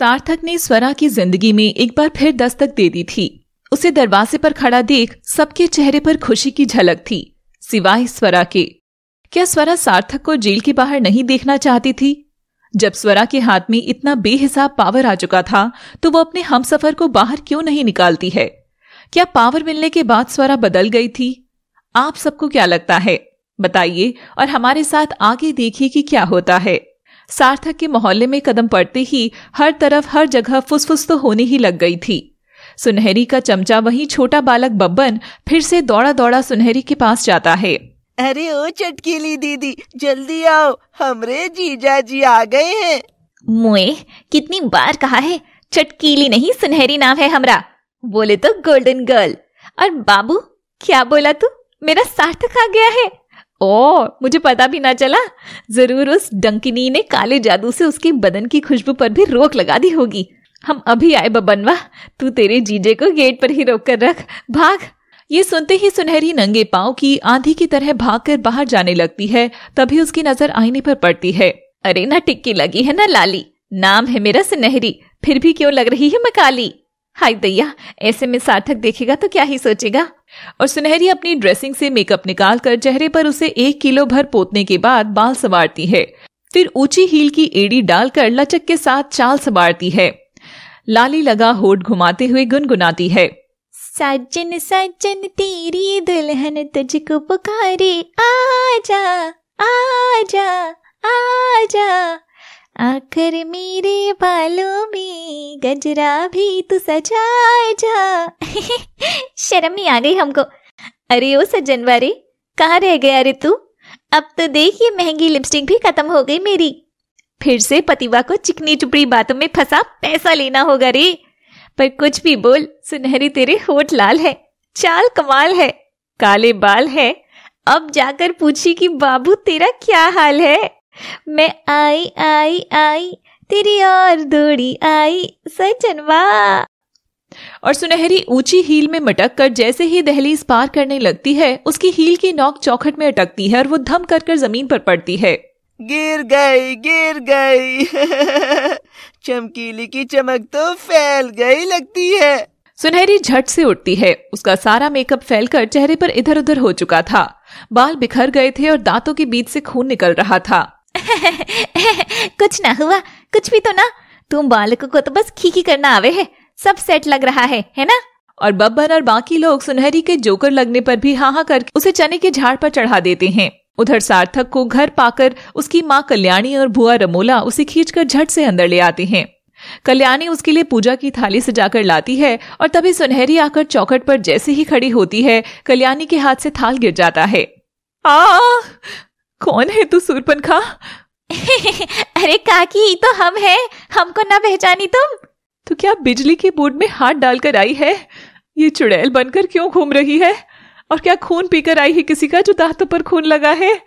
सार्थक ने स्वरा की जिंदगी में एक बार फिर दस्तक दे दी थी उसे दरवाजे पर खड़ा देख सबके चेहरे पर खुशी की झलक थी सिवाय स्वरा के क्या स्वरा सार्थक को जेल के बाहर नहीं देखना चाहती थी जब स्वरा के हाथ में इतना बेहिसाब पावर आ चुका था तो वो अपने हम सफर को बाहर क्यों नहीं निकालती है क्या पावर मिलने के बाद स्वरा बदल गई थी आप सबको क्या लगता है बताइए और हमारे साथ आगे देखिए कि क्या होता है सार्थक के मोहल्ले में कदम पड़ते ही हर तरफ हर जगह फुसफुस तो होने ही लग गई थी सुनहरी का चमचा वही छोटा बालक बब्बन फिर से दौड़ा दौड़ा सुनहरी के पास जाता है अरे ओ चटकीली दीदी जल्दी आओ हमरे जीजा जी आ गए हैं मुए कितनी बार कहा है चटकीली नहीं सुनहरी नाम है हमरा बोले तो गोल्डन गर्ल और बाबू क्या बोला तू मेरा सार्थक आ गया है ओ मुझे पता भी ना चला जरूर उस डंकिनी ने काले जादू से उसके बदन की खुशबू पर भी रोक लगा दी होगी हम अभी आए बबनवा तू तेरे जीजे को गेट पर ही रोक कर रख भाग ये सुनते ही सुनहरी नंगे पाओ की आंधी की तरह भाग कर बाहर जाने लगती है तभी उसकी नजर आईने पर पड़ती है अरे ना टिक्की लगी है ना लाली नाम है मेरा सुनहरी फिर भी क्यों लग रही है मैं काली हाय दैया ऐसे में सार्थक देखेगा तो क्या ही सोचेगा और सुनहरी अपनी ड्रेसिंग से मेकअप निकालकर चेहरे पर उसे एक किलो भर पोतने के बाद बाल संवारती है फिर ऊंची हील की एड़ी डालकर लचक के साथ चाल संवारती है लाली लगा होठ घुमाते हुए गुनगुनाती है सज्जन सज्जन तेरी दुल्हन तुझको पुकारे आजा आजा आजा आखिर मेरे बालों में गजरा भी तू सजाए जा शर्म ही आ गई हमको अरे ओ सज्जनवारी कहाँ रह गया अरे तू अब तो देख ये महंगी लिपस्टिक भी खत्म हो गई मेरी फिर से पतिवा को चिकनी चुपड़ी बातों में फंसा पैसा लेना होगा रे पर कुछ भी बोल सुनहरी तेरे होठ लाल है चाल कमाल है काले बाल है अब जाकर पूछी कि बाबू तेरा क्या हाल है मैं आई आई आई तेरी और दौड़ी आई सचन वाह और सुनहरी ऊंची हील में मटक कर जैसे ही दहलीज पार करने लगती है उसकी हील की नोक चौखट में अटकती है और वो धम कर कर जमीन पर पड़ती है गिर गई गिर गई चमकीली की चमक तो फैल गई लगती है सुनहरी झट से उठती है उसका सारा मेकअप फैल कर चेहरे पर इधर उधर हो चुका था बाल बिखर गए थे और दांतों के बीच से खून निकल रहा था कुछ ना हुआ कुछ भी तो ना तुम बालक को तो बस खीखी करना आवे है सब सेट लग रहा है है ना और बब्बर और बाकी लोग सुनहरी के जोकर लगने पर भी हाहा कर उसे चने के झाड़ पर चढ़ा देते हैं उधर सार्थक को घर पाकर उसकी माँ कल्याणी और बुआ रमोला उसे खींचकर झट से अंदर ले आते हैं कल्याणी उसके लिए पूजा की थाली सजाकर लाती है और तभी सुनहरी आकर चौखट पर जैसे ही खड़ी होती है कल्याणी के हाथ से थाल गिर जाता है आ कौन है तू सूरपनखा अरे काकी तो हम हैं हमको ना पहचानी तुम तो क्या बिजली के बोर्ड में हाथ डालकर आई है ये चुड़ैल बनकर क्यों घूम रही है और क्या खून पीकर आई है किसी का जो दांतों पर खून लगा है